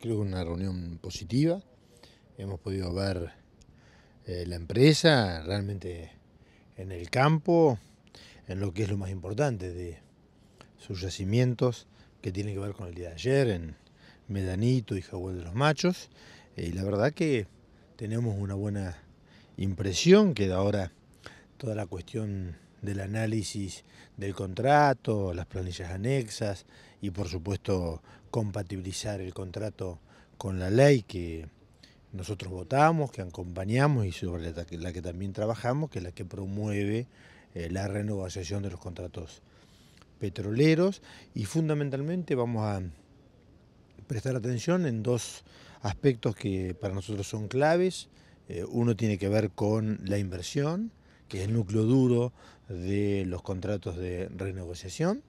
Creo que una reunión positiva. Hemos podido ver eh, la empresa realmente en el campo, en lo que es lo más importante de sus yacimientos que tienen que ver con el día de ayer, en Medanito y Jaguar de los Machos. y la verdad que tenemos una buena impresión, que ahora toda la cuestión del análisis del contrato, las planillas anexas y por supuesto compatibilizar el contrato con la ley que nosotros votamos, que acompañamos y sobre la que también trabajamos, que es la que promueve eh, la renegociación de los contratos petroleros y fundamentalmente vamos a prestar atención en dos aspectos que para nosotros son claves. Eh, uno tiene que ver con la inversión, que es el núcleo duro de los contratos de renegociación,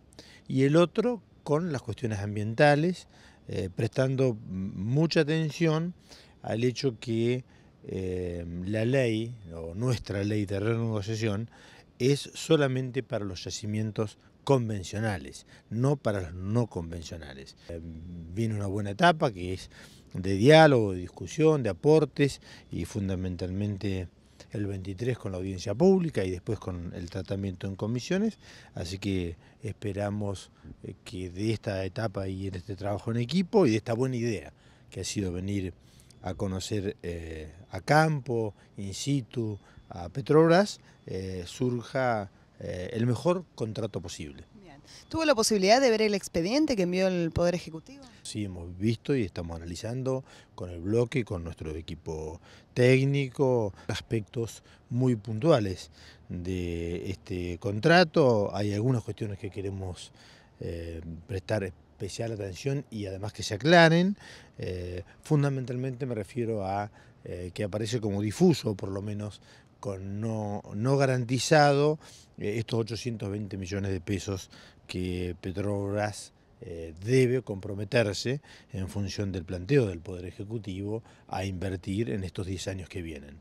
y el otro con las cuestiones ambientales, eh, prestando mucha atención al hecho que eh, la ley, o nuestra ley de renegociación, es solamente para los yacimientos convencionales, no para los no convencionales. Eh, viene una buena etapa que es de diálogo, de discusión, de aportes y fundamentalmente el 23 con la audiencia pública y después con el tratamiento en comisiones, así que esperamos eh, que de esta etapa y en este trabajo en equipo y de esta buena idea que ha sido venir a conocer eh, a campo, in situ, a Petrobras, eh, surja eh, el mejor contrato posible. ¿Tuvo la posibilidad de ver el expediente que envió el Poder Ejecutivo? Sí, hemos visto y estamos analizando con el bloque, con nuestro equipo técnico, aspectos muy puntuales de este contrato. Hay algunas cuestiones que queremos eh, prestar especial atención y además que se aclaren. Eh, fundamentalmente me refiero a que aparece como difuso, por lo menos con no, garantizado eh, estos 820 millones de pesos que Petrobras eh, debe comprometerse en función del planteo del Poder Ejecutivo a invertir en estos 10 años que vienen.